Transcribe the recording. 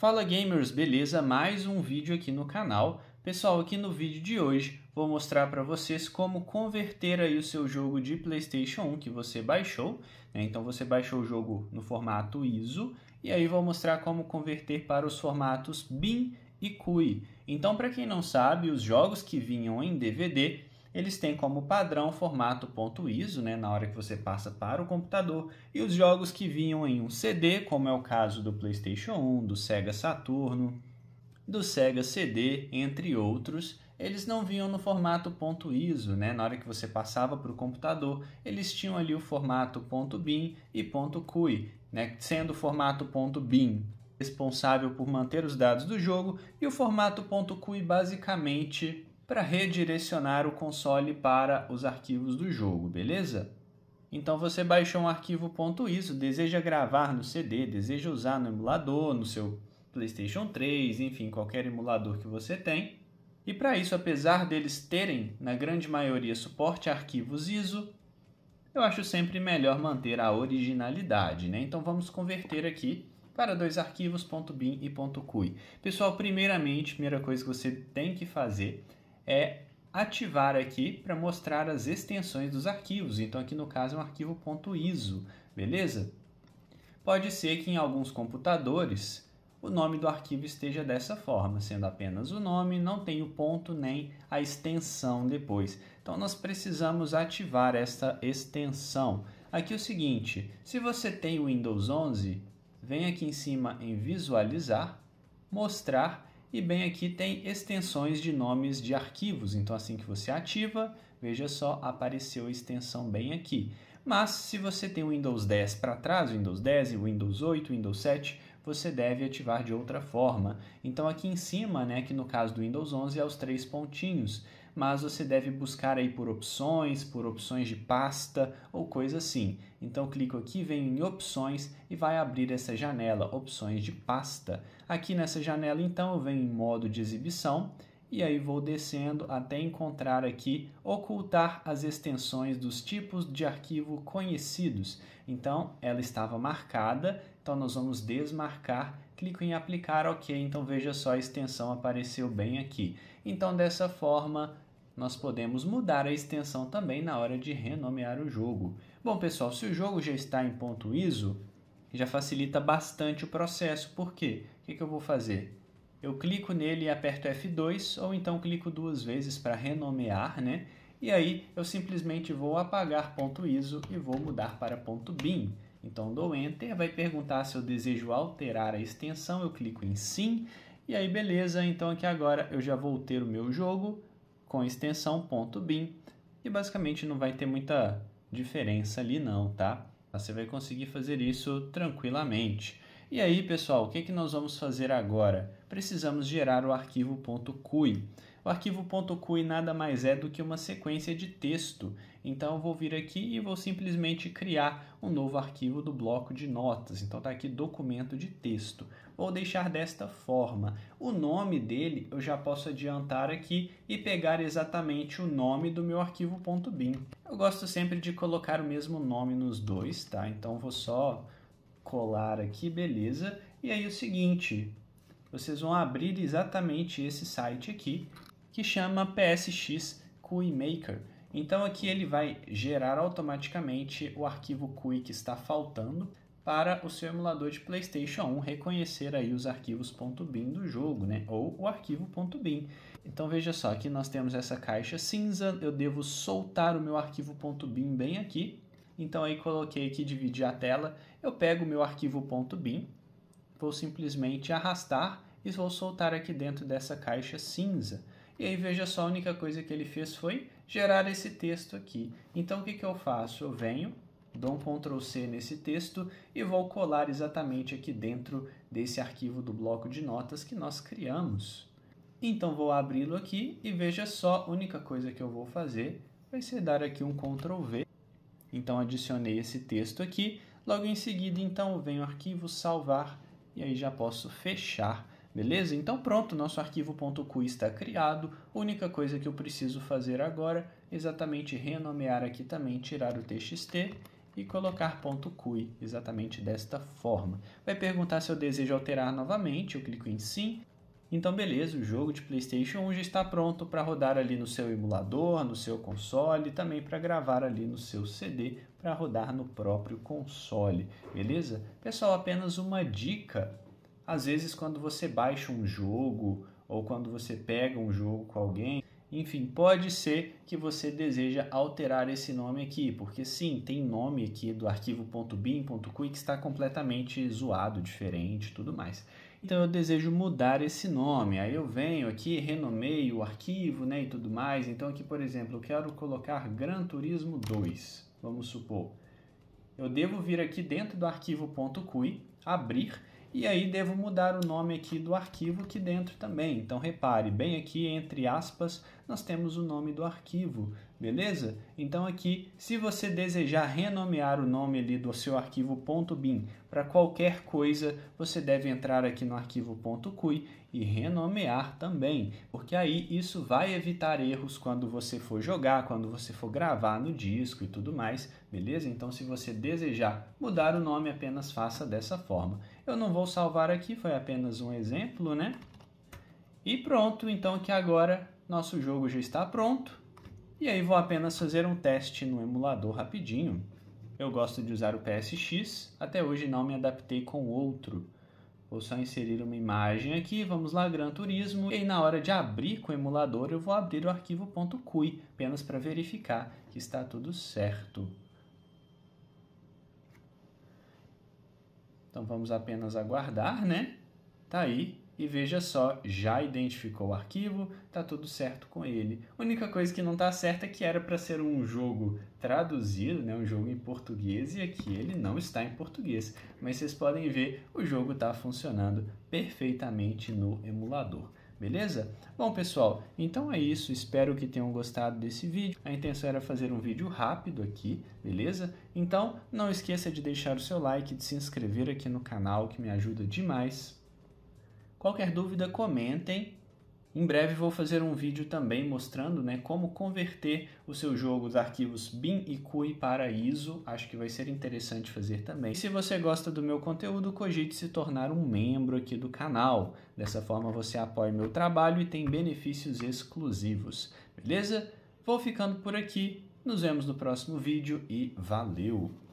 Fala gamers, beleza? Mais um vídeo aqui no canal. Pessoal, aqui no vídeo de hoje vou mostrar para vocês como converter aí o seu jogo de PlayStation 1 que você baixou. Né? Então você baixou o jogo no formato ISO e aí vou mostrar como converter para os formatos BIM e CUI. Então para quem não sabe, os jogos que vinham em DVD eles têm como padrão formato .iso, né, na hora que você passa para o computador, e os jogos que vinham em um CD, como é o caso do PlayStation 1, do Sega Saturno, do Sega CD, entre outros, eles não vinham no formato .iso, né? Na hora que você passava para o computador, eles tinham ali o formato .bin e .cui, né? Sendo o formato .bin responsável por manter os dados do jogo e o formato .cui basicamente para redirecionar o console para os arquivos do jogo, beleza? Então você baixou um arquivo .iso, deseja gravar no CD, deseja usar no emulador, no seu PlayStation 3, enfim, qualquer emulador que você tem. E para isso, apesar deles terem, na grande maioria, suporte a arquivos ISO, eu acho sempre melhor manter a originalidade, né? Então vamos converter aqui para dois arquivos .bin e .cui. Pessoal, primeiramente, primeira coisa que você tem que fazer é ativar aqui para mostrar as extensões dos arquivos. Então aqui no caso é um arquivo .iso, beleza? Pode ser que em alguns computadores o nome do arquivo esteja dessa forma, sendo apenas o nome, não tem o ponto nem a extensão depois. Então nós precisamos ativar esta extensão. Aqui é o seguinte, se você tem o Windows 11, vem aqui em cima em visualizar, mostrar e bem aqui tem extensões de nomes de arquivos, então assim que você ativa, veja só, apareceu a extensão bem aqui. Mas se você tem o Windows 10 para trás, Windows 10, Windows 8, Windows 7, você deve ativar de outra forma. Então aqui em cima, né, que no caso do Windows 11 é os três pontinhos mas você deve buscar aí por opções, por opções de pasta ou coisa assim. Então clico aqui, venho em opções e vai abrir essa janela, opções de pasta. Aqui nessa janela então eu venho em modo de exibição e aí vou descendo até encontrar aqui ocultar as extensões dos tipos de arquivo conhecidos. Então ela estava marcada, então nós vamos desmarcar, clico em aplicar OK, então veja só a extensão apareceu bem aqui. Então, dessa forma, nós podemos mudar a extensão também na hora de renomear o jogo. Bom, pessoal, se o jogo já está em ponto ISO, já facilita bastante o processo. Por quê? O que, que eu vou fazer? Eu clico nele e aperto F2, ou então clico duas vezes para renomear, né? E aí eu simplesmente vou apagar ponto .iso e vou mudar para ponto .bin. Então dou Enter, vai perguntar se eu desejo alterar a extensão, eu clico em Sim, e aí, beleza, então aqui agora eu já vou ter o meu jogo com extensão .bin e basicamente não vai ter muita diferença ali não, tá? Você vai conseguir fazer isso tranquilamente. E aí, pessoal, o que, é que nós vamos fazer agora? Precisamos gerar o arquivo .cui. O arquivo .cui nada mais é do que uma sequência de texto. Então, eu vou vir aqui e vou simplesmente criar um novo arquivo do bloco de notas. Então, está aqui documento de texto ou deixar desta forma. O nome dele eu já posso adiantar aqui e pegar exatamente o nome do meu arquivo .bin. Eu gosto sempre de colocar o mesmo nome nos dois, tá? Então vou só colar aqui, beleza? E aí o seguinte, vocês vão abrir exatamente esse site aqui, que chama PSX QI Maker. Então aqui ele vai gerar automaticamente o arquivo QI que está faltando para o seu emulador de PlayStation 1 reconhecer aí os arquivos .bin do jogo, né? Ou o arquivo .bin. Então veja só, aqui nós temos essa caixa cinza, eu devo soltar o meu arquivo .bin bem aqui. Então aí coloquei aqui dividir a tela, eu pego o meu arquivo .bin, vou simplesmente arrastar e vou soltar aqui dentro dessa caixa cinza. E aí veja só, a única coisa que ele fez foi gerar esse texto aqui. Então o que, que eu faço? Eu venho Dou um Ctrl C nesse texto e vou colar exatamente aqui dentro desse arquivo do bloco de notas que nós criamos. Então vou abri-lo aqui e veja só, a única coisa que eu vou fazer vai ser dar aqui um Ctrl V. Então adicionei esse texto aqui, logo em seguida então venho arquivo salvar e aí já posso fechar, beleza? Então pronto, nosso arquivo.cu está criado, a única coisa que eu preciso fazer agora é exatamente renomear aqui também, tirar o txt e colocar ponto .cui exatamente desta forma. Vai perguntar se eu desejo alterar novamente, eu clico em sim. Então beleza, o jogo de PlayStation 1 já está pronto para rodar ali no seu emulador, no seu console, e também para gravar ali no seu CD para rodar no próprio console, beleza? Pessoal, apenas uma dica. Às vezes quando você baixa um jogo ou quando você pega um jogo com alguém, enfim, pode ser que você deseja alterar esse nome aqui, porque sim, tem nome aqui do arquivo que está completamente zoado, diferente, tudo mais. Então eu desejo mudar esse nome. Aí eu venho aqui, renomeio o arquivo, né, e tudo mais. Então aqui, por exemplo, eu quero colocar Gran Turismo 2, vamos supor. Eu devo vir aqui dentro do arquivo .cui, abrir e aí devo mudar o nome aqui do arquivo aqui dentro também. Então repare, bem aqui entre aspas, nós temos o nome do arquivo, beleza? Então aqui, se você desejar renomear o nome ali do seu arquivo .bin para qualquer coisa, você deve entrar aqui no arquivo .cui e renomear também, porque aí isso vai evitar erros quando você for jogar, quando você for gravar no disco e tudo mais, beleza? Então se você desejar mudar o nome, apenas faça dessa forma. Eu não vou salvar aqui, foi apenas um exemplo, né? E pronto, então que agora nosso jogo já está pronto. E aí vou apenas fazer um teste no emulador rapidinho. Eu gosto de usar o PSX, até hoje não me adaptei com outro. Vou só inserir uma imagem aqui, vamos lá, Gran Turismo. E aí, na hora de abrir com o emulador, eu vou abrir o arquivo .cui, apenas para verificar que está tudo certo. Então vamos apenas aguardar, né? Tá aí. E veja só, já identificou o arquivo, tá tudo certo com ele. A única coisa que não tá certa é que era para ser um jogo traduzido, né, um jogo em português e aqui ele não está em português. Mas vocês podem ver, o jogo está funcionando perfeitamente no emulador beleza? Bom, pessoal, então é isso. Espero que tenham gostado desse vídeo. A intenção era fazer um vídeo rápido aqui, beleza? Então, não esqueça de deixar o seu like, de se inscrever aqui no canal, que me ajuda demais. Qualquer dúvida, comentem em breve vou fazer um vídeo também mostrando né, como converter o seu jogo dos arquivos BIM e CUI para ISO, acho que vai ser interessante fazer também. E se você gosta do meu conteúdo, cogite se tornar um membro aqui do canal. Dessa forma você apoia meu trabalho e tem benefícios exclusivos, beleza? Vou ficando por aqui, nos vemos no próximo vídeo e valeu!